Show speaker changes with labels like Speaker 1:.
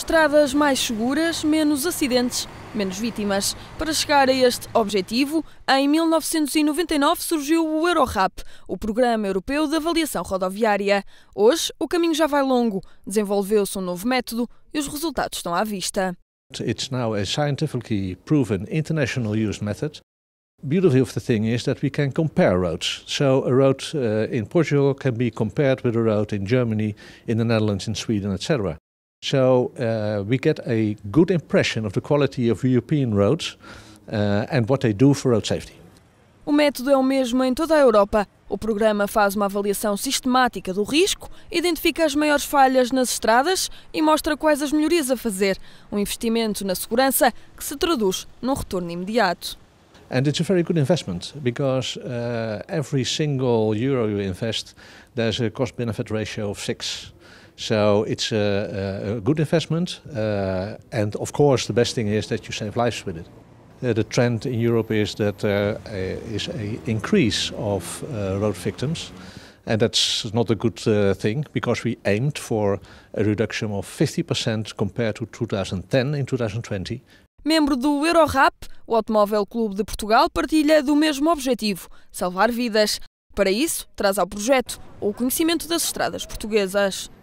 Speaker 1: Estradas mais seguras, menos acidentes, menos vítimas. Para chegar a este objetivo, em 1999 surgiu o Eurorap, o Programa Europeu de Avaliação Rodoviária. Hoje, o caminho já vai longo, desenvolveu-se um novo método e os resultados estão à vista.
Speaker 2: It's now a scientifically proven international used method. beauty of the thing is that we can compare roads. So a road uh, in Portugal can be compared with a road in Germany, in the Netherlands, in Sweden, etc. So uh, we get a good impression of the quality of European roads uh, and what they do for road safety.
Speaker 1: O método é o mesmo em toda a Europa. O programa faz uma avaliação sistemática do risco, identifica as maiores falhas nas estradas e mostra quais as melhorias a fazer. Um investimento na segurança que se traduz num retorno imediato.
Speaker 2: And it's a very good investment because uh, every single euro you invest, there's a cost-benefit ratio of six. So it's a, a good investment, uh, and of course, the best thing is that you save lives with it. Uh, the trend in Europe is that there uh, is não increase of uh, road victims, and that's not a good uh, thing because we aimed for a reduction of 50% compared to 2010 in 2020.
Speaker 1: Membro do Eurorap, o Automóvel Clube de Portugal partilha do mesmo objetivo: salvar vidas. Para isso, traz ao projeto o conhecimento das estradas portuguesas.